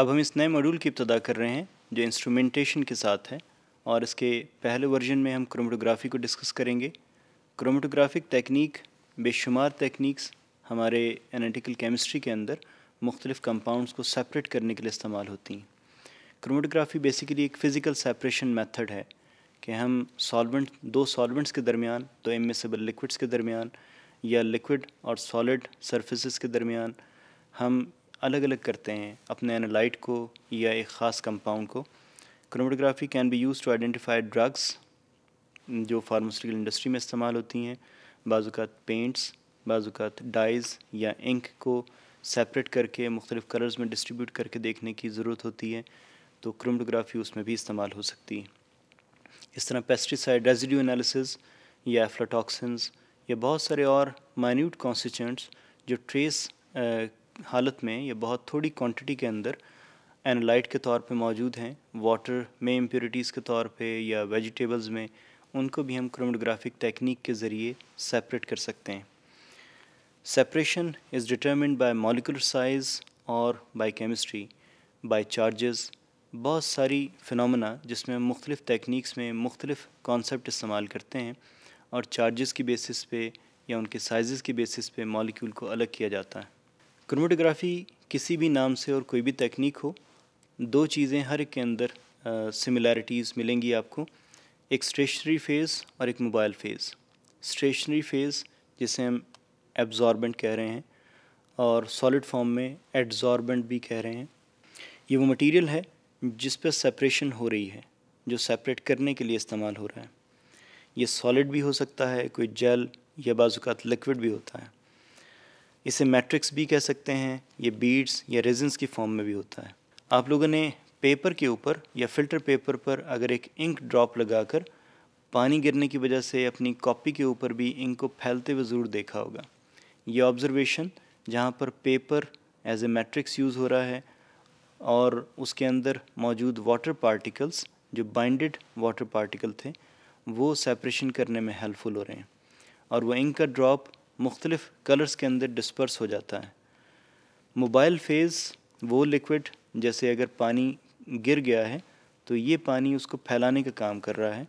अब हम इस नए मॉड्यूल की इब्तदा कर रहे हैं जो इंस्ट्रूमेंटेशन के साथ है और इसके पहले वर्जन में हम क्रोमेटोग्राफी को डिस्कस करेंगे क्रोमेटोग्राफिक तकनीक बेशुमार तकनीक्स हमारे एनालिटिकल केमिस्ट्री के अंदर मुख्तलिफ़ कंपाउंड्स को सेपरेट करने के लिए इस्तेमाल होती हैं क्रोमेटोग्राफी बेसिकली एक फ़िज़िकल सेपरेशन मेथड है कि हम सॉल्वेंट दो सॉल्वेंट्स के दरमियान दो एमिसेबल लिक्विड्स के दरमियान या लिक्विड और सॉलिड सरफेसेस के दरमियान हम अलग अलग करते हैं अपने एनालाइट को या एक ख़ास कंपाउंड को chromatography can be use to identify drugs जो फार्मास्यूटिकल इंडस्ट्री में इस्तेमाल होती हैं बाज़ात पेंट्स बाज़ात डाइज या इंक को सेपरेट करके मुख्तलिफ़ कलर्स में डिस्ट्रीब्यूट करके देखने की ज़रूरत होती है तो क्रोमेटोग्राफी उसमें भी इस्तेमाल हो सकती है इस तरह पेस्टिसाइड रेजिड्यू एनालिसिस या एफ्लाटॉक्सिन्स या बहुत सारे और माइन्यूट कॉन्स्टिट्यूंट्स जो ट्रेस हालत में या बहुत थोड़ी क्वांटिटी के अंदर एनोलाइट के तौर पे मौजूद हैं वाटर में इम्प्योरिटीज़ के तौर पे या वेजिटेबल्स में उनको भी हम क्रोमेटोग्राफिक टेक्निक के ज़रिए सेपरेट कर सकते हैं separation is determined by molecular size और बाय केमिस्ट्री बाय चार्जेस बहुत सारी फिनमिना जिसमें हम मुख्तलिफ़ टेक्निक्स में मुख्तलिफ़ कॉन्सेप्ट इस्तेमाल करते हैं और चार्जेस की बेसिस पे या उनके साइज़ की बेसिस पे मॉलिक्यूल को अलग किया जाता है क्रोमेटोग्राफी किसी भी नाम से और कोई भी तकनीक हो दो चीज़ें हर एक के अंदर सिमिलैरिटीज़ मिलेंगी आपको एक स्टेशनरी फ़ेज़ और एक मोबाइल फ़ेज़ स्टेशनरी फ़ेज़ जिसे हम एब्जॉर्बेंट कह रहे हैं और सॉलिड फॉर्म में एड्जॉर्बेंट भी कह रहे हैं ये वो मटेरियल है जिस पर सेपरेशन हो रही है जो सेपरेट करने के लिए इस्तेमाल हो रहा है ये सॉलिड भी हो सकता है कोई जेल या बाज़ात लिक्विड भी होता है इसे मैट्रिक्स भी कह सकते हैं ये बीड्स या रेजन्स की फॉर्म में भी होता है आप लोगों ने पेपर के ऊपर या फिल्टर पेपर पर अगर एक इंक ड्रॉप लगाकर पानी गिरने की वजह से अपनी कॉपी के ऊपर भी इंक को फैलते हुए ज़रूर देखा होगा ये ऑब्जर्वेशन जहाँ पर paper as a matrix use हो रहा है और उसके अंदर मौजूद वाटर पार्टिकल्स जो बाइंडेड वाटर पार्टिकल थे वो सेपरेशन करने में हेल्पफुल हो रहे हैं और वह इंक का ड्रॉप मुख्तलिफ कलर्स के अंदर डिस्पर्स हो जाता है मोबाइल फेज़ वो लिक्विड जैसे अगर पानी गिर गया है तो ये पानी उसको फैलाने का काम कर रहा है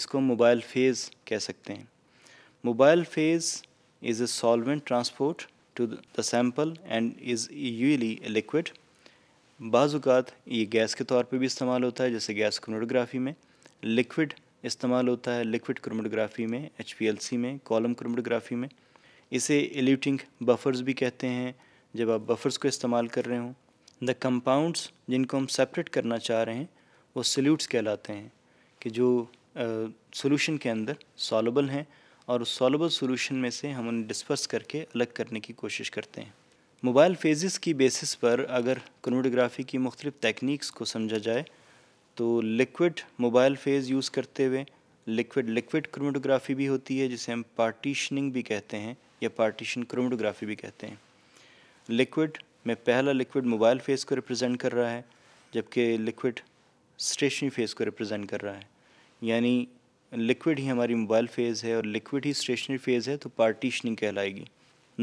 इसको मोबाइल फेज़ कह सकते हैं mobile phase is a solvent transport to the sample and is usually liquid बाज़ात ये गैस के तौर पे भी इस्तेमाल होता है जैसे गैस क्रोमोटोग्राफी में लिक्विड इस्तेमाल होता है लिक्विड क्रोमोटोग्राफी में एच में कॉलम क्रोमोटोग्राफी में इसे एल्यूटिंग बफर्स भी कहते हैं जब आप बफर्स को इस्तेमाल कर रहे हों द कंपाउंड्स जिनको हम सेपरेट करना चाह रहे हैं वो सल्यूट्स कहलाते हैं कि जो सोल्यूशन के अंदर सॉलेबल हैं और उस सॉलेबल सोल्यूशन में से हम उन्हें डिस्पर्स करके अलग करने की कोशिश करते हैं मोबाइल फेजेस की बेसिस पर अगर क्रोनोग्राफी की मुख्तलिफ टेक्निक्स को समझा जाए तो लिक्विड मोबाइल फेज़ यूज़ करते हुए लिक्विड लिक्विड क्रोमोटोग्राफी भी होती है जिसे हम पार्टीशनिंग भी कहते हैं या पार्टीशन क्रोमेटोग्राफी भी कहते हैं लिक्विड में पहला लिक्विड मोबाइल फेस को रिप्रेजेंट कर रहा है जबकि लिक्विड स्टेशनरी फेस को रिप्रेजेंट कर रहा है यानी लिक्विड ही हमारी मोबाइल फेज़ है और लिक्विड ही स्टेशनरी फेज़ है तो पार्टीशनिंग कहलाएगी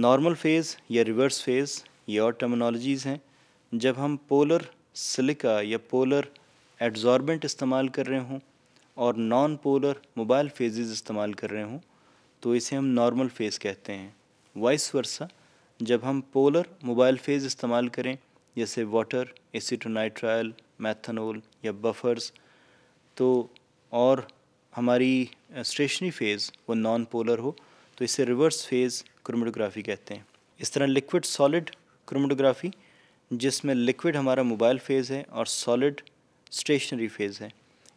नॉर्मल फेज़ या रिवर्स फेज़ ये और टर्मिनोलॉजीज़ हैं जब हम पोलर सिलिका या पोलर एड्जॉर्बेंट इस्तेमाल कर रहे हों और नॉन पोलर मोबाइल फेजेस इस्तेमाल कर रहे हों तो इसे हम नॉर्मल फेज़ कहते हैं वाइस वर्षा जब हम पोलर मोबाइल फेज़ इस्तेमाल करें जैसे वाटर एसिटोनाइट्राइल मैथनोल या बफर्स तो और हमारी स्टेशनरी फेज़ वो नॉन पोलर हो तो इसे रिवर्स फेज़ क्रोमेटोग्राफी कहते हैं इस तरह लिक्विड सॉलिड क्रोमेटोग्राफी जिसमें लिक्विड हमारा मोबाइल फेज़ है और सॉलिड स्टेशनरी फेज़ है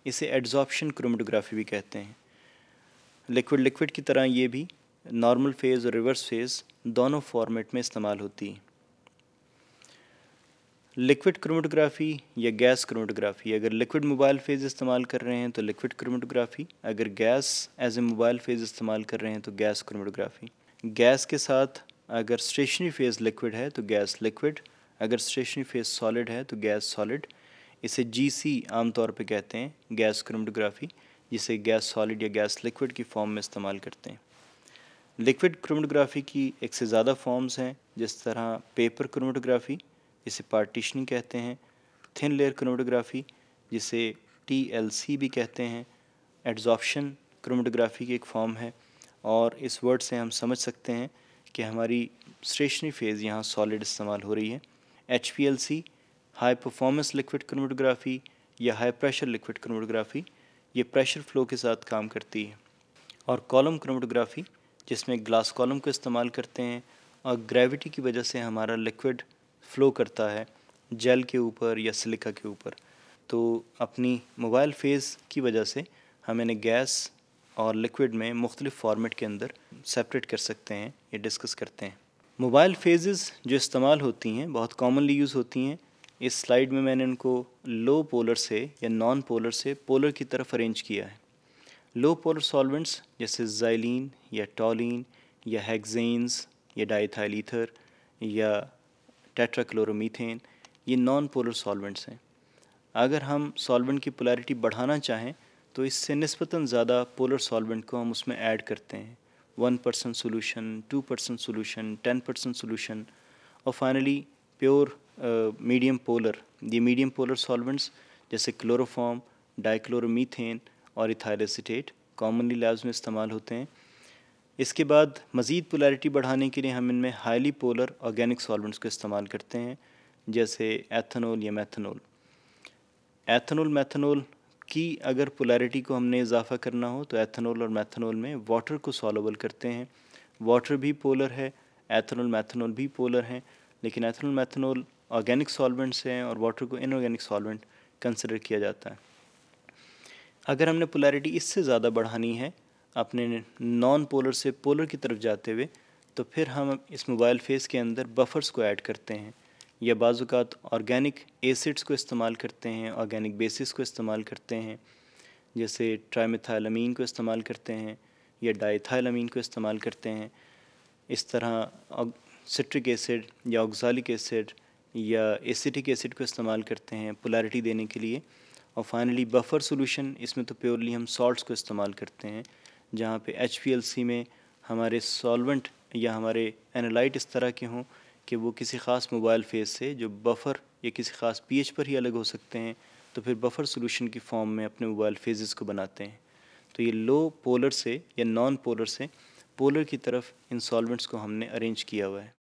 इसे एड्जॉर्प्शन क्रोमेटोग्राफी भी कहते हैं लिक्विड लिक्विड की तरह ये भी नॉर्मल फेज़ और रिवर्स फेज़ दोनों फॉर्मेट में इस्तेमाल होती है लिक्विड क्रोमेटोग्राफी या गैस क्रोमेटोग्राफी अगर लिक्विड मोबाइल फेज़ इस्तेमाल कर रहे हैं तो लिक्विड क्रोमेटोग्राफी अगर gas as a mobile phase इस्तेमाल कर रहे हैं तो गैस क्रोमेटोग्राफी गैस के साथ अगर स्टेशनरी फेज़ लिक्विड है तो गैस लिक्विड अगर स्टेशनरी फेज़ सॉलिड है तो गैस सॉलिड इसे जी सी आमतौर पर कहते हैं गैस क्रोमेटोग्राफी जिसे गैस सॉलिड या गैस लिक्विड की फॉर्म में इस्तेमाल करते हैं लिक्विड क्रोमेटोग्राफी की एक से ज़्यादा फॉर्म्स हैं जिस तरह पेपर क्रोमेटोग्राफी इसे पार्टीशनिंग कहते हैं थिन लेयर क्रोमेटोग्राफी जिसे टी भी कहते हैं एड्जॉप्शन क्रोमेटोग्राफी की एक फॉर्म है और इस वर्ड से हम समझ सकते हैं कि हमारी स्टेशनरी फेज़ यहाँ सॉलिड इस्तेमाल हो रही है H high performance liquid chromatography या हाई प्रेशर लिक्विड क्रोमेटोग्राफी ये प्रेशर फ्लो के साथ काम करती है और कॉलम क्रोमेटोग्राफी जिसमें ग्लास कॉलम को इस्तेमाल करते हैं और ग्रेविटी की वजह से हमारा लिक्विड फ्लो करता है जेल के ऊपर या सिलिका के ऊपर तो अपनी मोबाइल फेज़ की वजह से हम इन्हें गैस और लिक्विड में मुख्तलिफ़ फॉर्मेट के अंदर सेपरेट कर सकते हैं या डिस्कस करते हैं मोबाइल फेजेस जो इस्तेमाल होती हैं बहुत कॉमनली यूज़ होती हैं इस स्लाइड में मैंने उनको लो पोलर से या नॉन पोलर से पोलर की तरफ अरेंज किया है लो पोलर सॉल्वेंट्स जैसे जाइलिन या टॉलिन या हेक्जेन्स या डाइथाइलीथर या टेट्राक्लोरोमीथेन ये नॉन पोलर सॉल्वेंट्स हैं अगर हम सॉल्वेंट की पोलैरिटी बढ़ाना चाहें तो इससे नस्बता ज़्यादा पोलर सॉल्वेंट को हम उसमें ऐड करते हैं one percent solution two percent solution ten percent solution और फाइनली प्योर मीडियम पोलर ये मीडियम पोलर सॉल्वेंट्स जैसे क्लोरोफॉम डाइक्लोरोमीथेन और इथाइल एसीटेट कॉमनली लैब्स में इस्तेमाल होते हैं इसके बाद मज़ीद पोलैरिटी बढ़ाने के लिए हम इनमें हाईली पोलर ऑर्गेनिक सॉल्वेंट्स को इस्तेमाल करते हैं जैसे एथनॉल या मैथनोल एथनॉल मैथनोल की अगर पोलैरिटी को हमने इजाफा करना हो तो एथनॉल और मैथनोल में वाटर को सॉलोबल करते हैं वाटर भी पोलर है एथनॉल मैथनॉल भी पोलर हैं लेकिन एथनॉल मैथनोल ऑर्गेनिक सॉल्वेंट्स हैं और वाटर को इनऑर्गेनिक सॉल्वेंट कंसिडर किया जाता है अगर हमने पोलैरिटी इससे ज़्यादा बढ़ानी है अपने नॉन पोलर से पोलर की तरफ जाते हुए तो फिर हम इस मोबाइल फेस के अंदर बफ़र्स को ऐड करते हैं या बाज़ात ऑर्गेनिक एसिड्स को इस्तेमाल करते हैं ऑर्गेनिक बेसिस को इस्तेमाल करते हैं जैसे ट्राइमेथालमीन को इस्तेमाल करते हैं या डाइथाइलमीन को इस्तेमाल करते हैं इस तरह सिट्रिक एसिड या ऑक्सालिक एसिड या एसिटिक एसिड को इस्तेमाल करते हैं पोलारिटी देने के लिए और फाइनली बफर सोलूशन इसमें तो प्योरली हम सॉल्ट्स को इस्तेमाल करते हैं जहाँ पे एच में हमारे सॉल्वेंट या हमारे एनालाइट इस तरह के हों कि वो किसी ख़ास मोबाइल फेस से जो बफ़र या किसी ख़ास पीएच पर ही अलग हो सकते हैं तो फिर बफ़र सोल्यूशन की फॉर्म में अपने मोबाइल फेजेस को बनाते हैं तो ये लो पोलर से या नॉन पोलर से पोलर की तरफ इन सॉल्वेंट्स को हमने अरेंज किया हुआ है